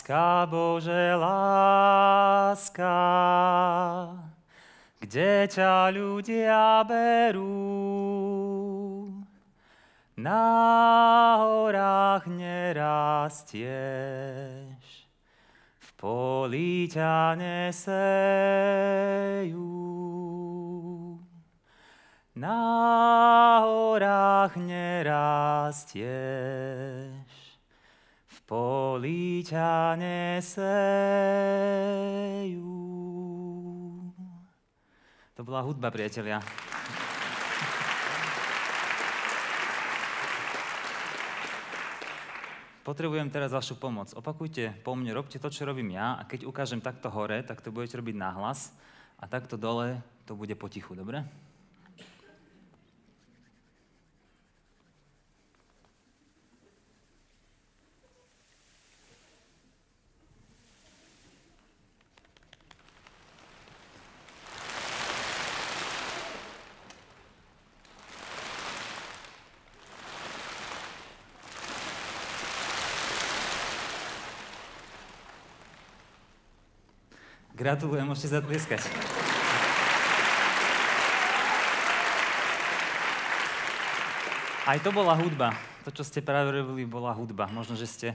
Láska, Bože, láska, kde ťa ľudia berú. Na horách nerastieš, v poli ťa nesejú. Na horách nerastieš, polí ťa nesejú. To bola hudba, priatelia. Potrebujem teraz vašu pomoc. Opakujte po mne, robte to, čo robím ja a keď ukážem takto hore, tak to budete robiť nahlas a takto dole to bude potichu, dobre? Gratulujem, môžete zatlieskať. Aj to bola hudba. To, čo ste práve robili, bola hudba. Možno, že ste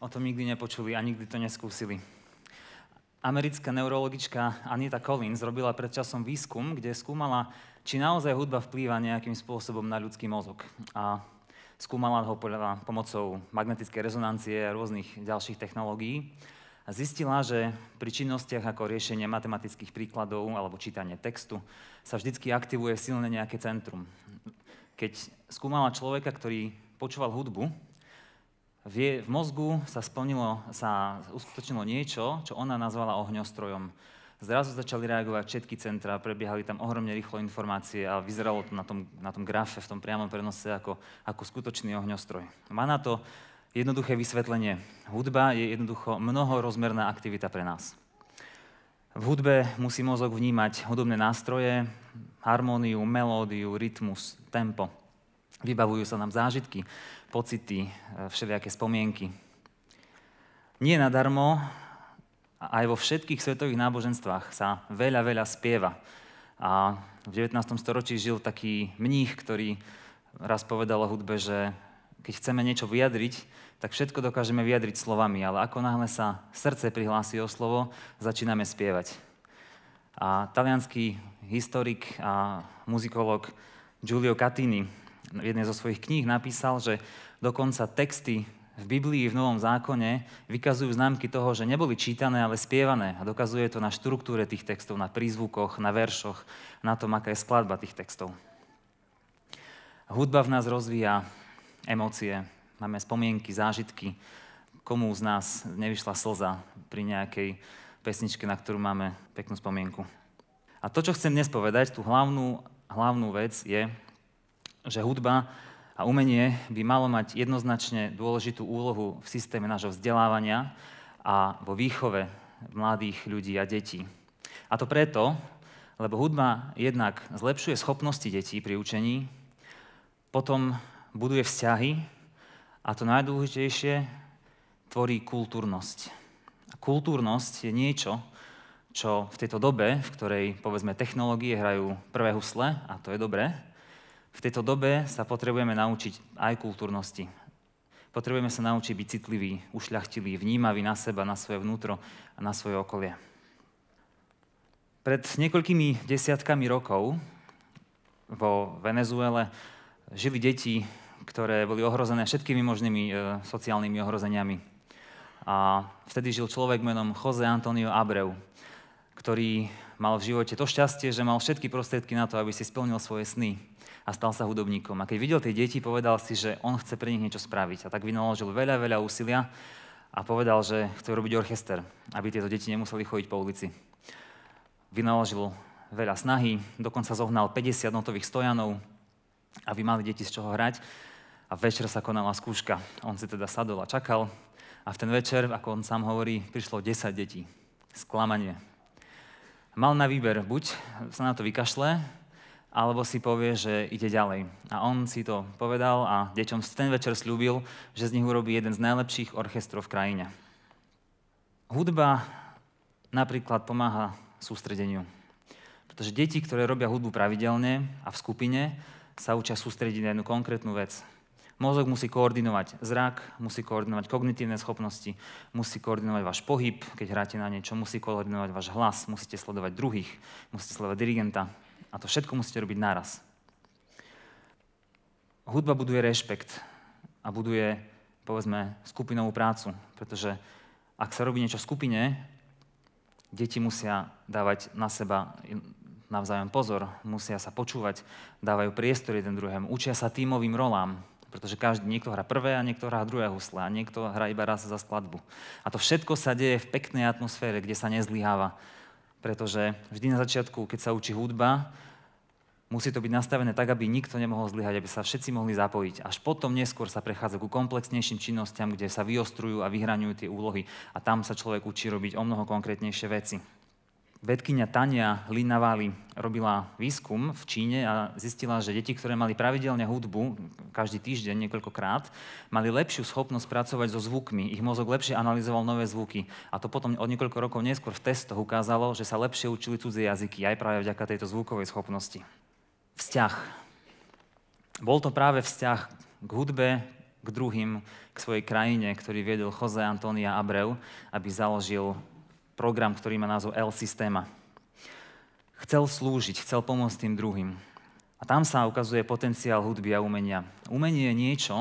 o tom nikdy nepočuli a nikdy to neskúsili. Americká neurologička Anita Collins robila pred časom výskum, kde skúmala, či naozaj hudba vplýva nejakým spôsobom na ľudský mozog. A skúmala ho pomocou magnetickej rezonancie a rôznych ďalších technológií a zistila, že pri činnostiach ako riešenie matematických príkladov alebo čítanie textu sa vždy aktivuje silne nejaké centrum. Keď skúmala človeka, ktorý počúval hudbu, v, v mozgu sa, splnilo, sa uskutočnilo niečo, čo ona nazvala ohňostrojom. Zrazu začali reagovať všetky centra, prebiehali tam ohromne rýchlo informácie a vyzeralo to na tom, na tom grafe, v tom priamom prenose ako, ako skutočný ohňostroj. Má na to Jednoduché vysvetlenie. Hudba je jednoducho mnohorozmerná aktivita pre nás. V hudbe musí mozog vnímať hudobné nástroje, harmóniu, melódiu, rytmus, tempo. Vybavujú sa nám zážitky, pocity, e, všelijaké spomienky. Nie nadarmo, aj vo všetkých svetových náboženstvách sa veľa, veľa spieva. A v 19. storočí žil taký mních, ktorý raz povedal o hudbe, že keď chceme niečo vyjadriť, tak všetko dokážeme vyjadriť slovami, ale ako náhle sa srdce prihlási o slovo, začíname spievať. A talianský historik a muzikolog Giulio Catini v jednej zo svojich kníh napísal, že dokonca texty v Biblii, v Novom zákone vykazujú známky toho, že neboli čítané, ale spievané. A dokazuje to na štruktúre tých textov, na prízvukoch, na veršoch, na tom, aká je skladba tých textov. Hudba v nás rozvíja emócie, máme spomienky, zážitky. Komu z nás nevyšla slza pri nejakej pesničke, na ktorú máme peknú spomienku. A to, čo chcem dnes povedať, tú hlavnú, hlavnú vec je, že hudba a umenie by malo mať jednoznačne dôležitú úlohu v systéme nášho vzdelávania a vo výchove mladých ľudí a detí. A to preto, lebo hudba jednak zlepšuje schopnosti detí pri učení, potom buduje vzťahy a to najdôležitejšie, tvorí kultúrnosť. A kultúrnosť je niečo, čo v tejto dobe, v ktorej povedzme technológie hrajú prvé husle, a to je dobré, v tejto dobe sa potrebujeme naučiť aj kultúrnosti. Potrebujeme sa naučiť byť citlivý, ušľachtilý, vnímavý na seba, na svoje vnútro a na svoje okolie. Pred niekoľkými desiatkami rokov vo Venezuele žili deti ktoré boli ohrozené všetkými možnými e, sociálnymi ohrozeniami. A vtedy žil človek menom Jose Antonio Abreu, ktorý mal v živote to šťastie, že mal všetky prostriedky na to, aby si splnil svoje sny a stal sa hudobníkom. A keď videl tie deti, povedal si, že on chce pre nich niečo spraviť. A tak vynaložil veľa, veľa úsilia a povedal, že chce robiť orchester, aby tieto deti nemuseli chodiť po ulici. Vynaložil veľa snahy, dokonca zohnal 50 notových stojanov, aby mali deti z čoho hrať a večer sa konala skúška. On si teda sadol a čakal a v ten večer, ako on sám hovorí, prišlo 10 detí. Sklamanie. Mal na výber, buď sa na to vykašle, alebo si povie, že ide ďalej. A on si to povedal a deťom ten večer slúbil, že z nich urobí jeden z najlepších orchestrov v krajine. Hudba napríklad pomáha sústredeniu. Pretože deti, ktoré robia hudbu pravidelne a v skupine, sa učia sústrediť na jednu konkrétnu vec. Mozog musí koordinovať zrak, musí koordinovať kognitívne schopnosti, musí koordinovať váš pohyb, keď hráte na niečo, musí koordinovať váš hlas, musíte sledovať druhých, musíte sledovať dirigenta a to všetko musíte robiť naraz. Hudba buduje rešpekt a buduje, povedzme, skupinovú prácu, pretože ak sa robí niečo v skupine, deti musia dávať na seba navzájom pozor, musia sa počúvať, dávajú priestor jeden druhému, učia sa tímovým rolám, pretože každý, niekto hrá prvé a niekto hrá druhé husle a niekto hrá iba raz za skladbu. A to všetko sa deje v peknej atmosfére, kde sa nezlyháva, pretože vždy na začiatku, keď sa učí hudba, musí to byť nastavené tak, aby nikto nemohol zlyhať, aby sa všetci mohli zapojiť. Až potom neskôr sa prechádza ku komplexnejším činnostiam, kde sa vyostrujú a vyhraňujú tie úlohy a tam sa človek učí robiť o mnoho konkrétnejšie veci. Vedkynia Tania Linavali robila výskum v Číne a zistila, že deti, ktoré mali pravidelne hudbu, každý týždeň niekoľkokrát, mali lepšiu schopnosť pracovať so zvukmi. Ich mozog lepšie analyzoval nové zvuky. A to potom od niekoľko rokov neskôr v testoch ukázalo, že sa lepšie učili cudzie jazyky, aj práve vďaka tejto zvukovej schopnosti. Vzťah. Bol to práve vzťah k hudbe, k druhým, k svojej krajine, ktorý viedol Jose Antonia Abreu, aby založil program, ktorý má názov L systéma. Chcel slúžiť, chcel pomôcť tým druhým. A tam sa ukazuje potenciál hudby a umenia. Umenie je niečo,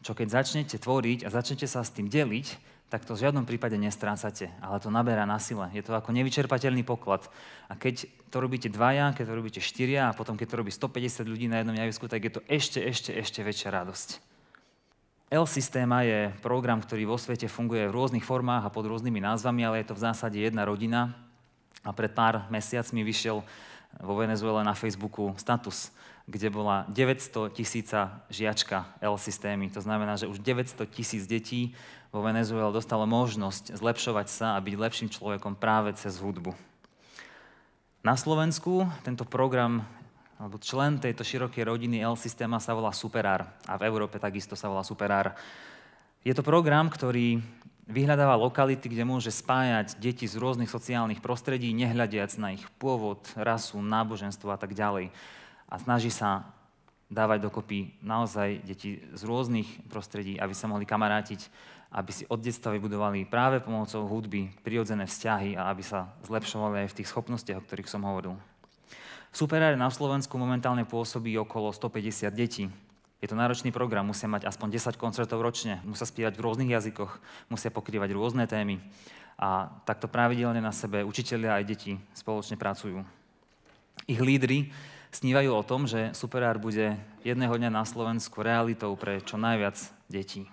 čo keď začnete tvoriť a začnete sa s tým deliť, tak to v žiadnom prípade nestrácate, ale to naberá na sile. Je to ako nevyčerpateľný poklad. A keď to robíte dvaja, keď to robíte štyria a potom keď to robí 150 ľudí na jednom javisku, tak je to ešte, ešte, ešte väčšia radosť. L-systéma je program, ktorý vo svete funguje v rôznych formách a pod rôznymi názvami, ale je to v zásade jedna rodina. A pred pár mesiacmi vyšiel vo Venezuele na Facebooku status, kde bola 900 tisíca žiačka L-systémy. To znamená, že už 900 tisíc detí vo Venezuele dostalo možnosť zlepšovať sa a byť lepším človekom práve cez hudbu. Na Slovensku tento program alebo člen tejto širokej rodiny L systéma sa volá Superar a v Európe takisto sa volá Superar. Je to program, ktorý vyhľadáva lokality, kde môže spájať deti z rôznych sociálnych prostredí, nehľadiac na ich pôvod, rasu, náboženstvo a tak ďalej. A snaží sa dávať dokopy naozaj deti z rôznych prostredí, aby sa mohli kamarátiť, aby si od detstva vybudovali práve pomocou hudby prirodzené vzťahy a aby sa zlepšovali aj v tých schopnostiach, o ktorých som hovoril. V superáre na Slovensku momentálne pôsobí okolo 150 detí. Je to náročný program, musia mať aspoň 10 koncertov ročne, musia spievať v rôznych jazykoch, musia pokrývať rôzne témy. A takto pravidelne na sebe učitelia aj deti spoločne pracujú. Ich lídry snívajú o tom, že Superár bude jedného dňa na Slovensku realitou pre čo najviac detí.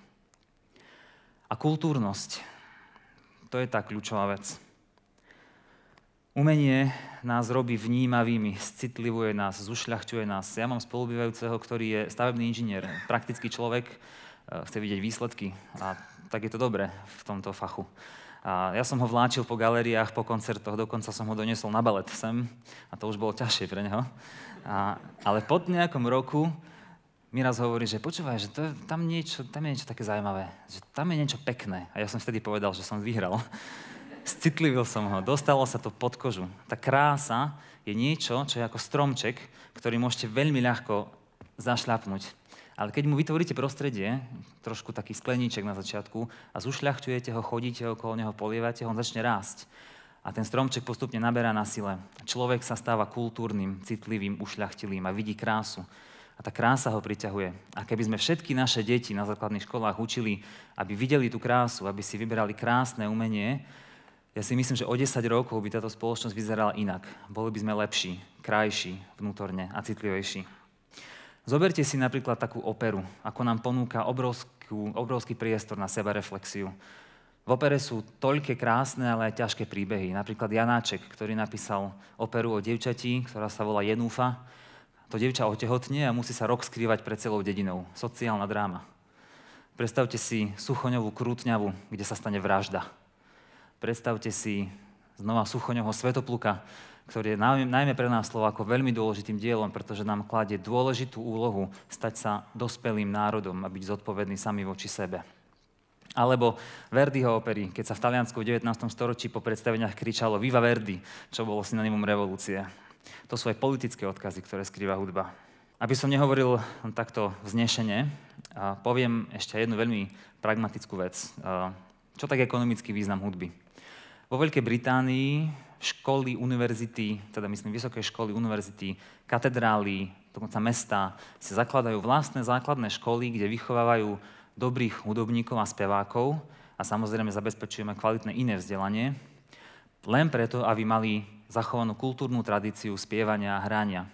A kultúrnosť, to je tá kľúčová vec. Umenie nás robí vnímavými, citlivuje nás, zušľachtuje nás. Ja mám spolubývajúceho, ktorý je stavebný inžinier, praktický človek, e, chce vidieť výsledky a tak je to dobré v tomto fachu. A ja som ho vláčil po galeriách, po koncertoch, dokonca som ho doniesol na balet sem a to už bolo ťažšie pre neho. A, ale po nejakom roku mi raz hovorí, že počúvaj, že to, tam, niečo, tam je niečo také zaujímavé, že tam je niečo pekné. A ja som vtedy povedal, že som vyhral. Scitlivil som ho, dostalo sa to pod kožu. Tá krása je niečo, čo je ako stromček, ktorý môžete veľmi ľahko zašľapnúť. Ale keď mu vytvoríte prostredie, trošku taký skleníček na začiatku, a zušľachtujete ho, chodíte okolo neho, polievate ho, on začne rásť. A ten stromček postupne naberá na sile. Človek sa stáva kultúrnym, citlivým, ušľachtilým a vidí krásu. A tá krása ho priťahuje. A keby sme všetky naše deti na základných školách učili, aby videli tú krásu, aby si vyberali krásne umenie, ja si myslím, že o 10 rokov by táto spoločnosť vyzerala inak. Boli by sme lepší, krajší, vnútorne a citlivejší. Zoberte si napríklad takú operu, ako nám ponúka obrovskú, obrovský priestor na sebareflexiu. V opere sú toľké krásne, ale aj ťažké príbehy. Napríklad Janáček, ktorý napísal operu o devčatí, ktorá sa volá Jenúfa. To devča otehotne a musí sa rok skrývať pred celou dedinou. Sociálna dráma. Predstavte si Suchoňovú Krútňavu, kde sa stane vražda. Predstavte si znova Suchoňovho Svetopluka, ktorý je najmä pre nás Slovákov veľmi dôležitým dielom, pretože nám kladie dôležitú úlohu stať sa dospelým národom a byť zodpovedný sami voči sebe. Alebo Verdiho opery, keď sa v Taliansku v 19. storočí po predstaveniach kričalo Viva Verdi, čo bolo synonymum revolúcie. To sú aj politické odkazy, ktoré skrýva hudba. Aby som nehovoril takto vznešene, poviem ešte jednu veľmi pragmatickú vec. Čo tak ekonomický význam hudby? Vo Veľkej Británii školy, univerzity, teda myslím vysoké školy, univerzity, katedrály, dokonca mesta, si zakladajú vlastné základné školy, kde vychovávajú dobrých hudobníkov a spevákov a samozrejme zabezpečujeme kvalitné iné vzdelanie, len preto, aby mali zachovanú kultúrnu tradíciu spievania a hrania.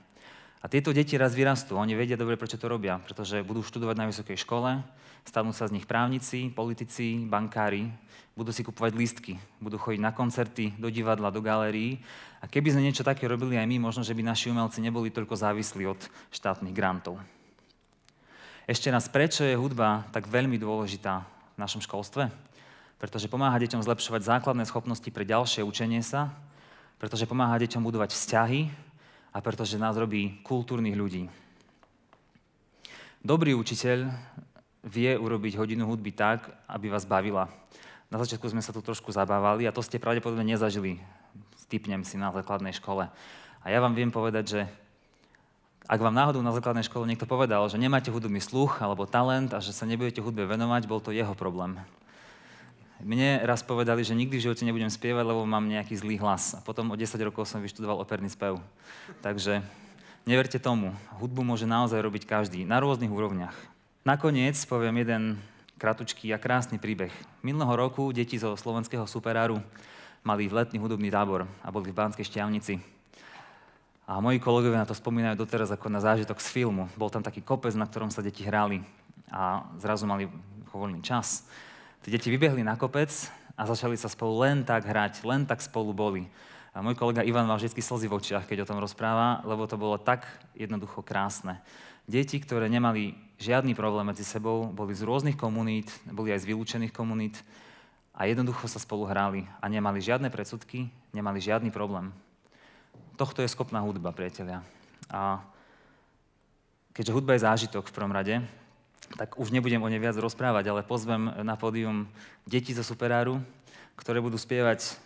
A tieto deti raz vyrastú, oni vedia dobre, prečo to robia, pretože budú študovať na vysokej škole, stanú sa z nich právnici, politici, bankári, budú si kupovať lístky, budú chodiť na koncerty, do divadla, do galérií. A keby sme niečo také robili aj my, možno, že by naši umelci neboli toľko závislí od štátnych grantov. Ešte raz, prečo je hudba tak veľmi dôležitá v našom školstve? Pretože pomáha deťom zlepšovať základné schopnosti pre ďalšie učenie sa, pretože pomáha deťom budovať vzťahy, a pretože nás robí kultúrnych ľudí. Dobrý učiteľ vie urobiť hodinu hudby tak, aby vás bavila. Na začiatku sme sa tu trošku zabávali a to ste pravdepodobne nezažili. Stýpnem si na základnej škole. A ja vám viem povedať, že ak vám náhodou na základnej škole niekto povedal, že nemáte hudobný sluch alebo talent a že sa nebudete hudbe venovať, bol to jeho problém. Mne raz povedali, že nikdy v živote nebudem spievať, lebo mám nejaký zlý hlas. A potom o 10 rokov som vyštudoval operný spev. Takže neverte tomu. Hudbu môže naozaj robiť každý, na rôznych úrovniach. Nakoniec poviem jeden kratučký a krásny príbeh. Minulého roku deti zo slovenského superáru mali letný hudobný tábor a boli v Banskej šťavnici. A moji kolegovia na to spomínajú doteraz ako na zážitok z filmu. Bol tam taký kopec, na ktorom sa deti hrali a zrazu mali voľný čas Tie deti vybehli na kopec a začali sa spolu len tak hrať, len tak spolu boli. A môj kolega Ivan mal vždy slzy v očiach, keď o tom rozpráva, lebo to bolo tak jednoducho krásne. Deti, ktoré nemali žiadny problém medzi sebou, boli z rôznych komunít, boli aj z vylúčených komunít a jednoducho sa spolu hrali a nemali žiadne predsudky, nemali žiadny problém. Tohto je schopná hudba, priateľia. A keďže hudba je zážitok v prvom rade, tak už nebudem o nej viac rozprávať, ale pozvem na pódium deti zo Superáru, ktoré budú spievať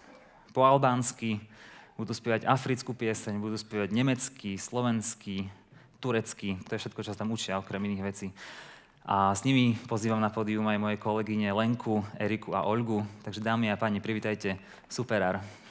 po albánsky, budú spievať africkú pieseň, budú spievať nemecký, slovenský, turecký, to je všetko, čo sa tam učia, okrem iných vecí. A s nimi pozývam na pódium aj moje kolegyne Lenku, Eriku a Olgu. Takže dámy a páni, privítajte Superár.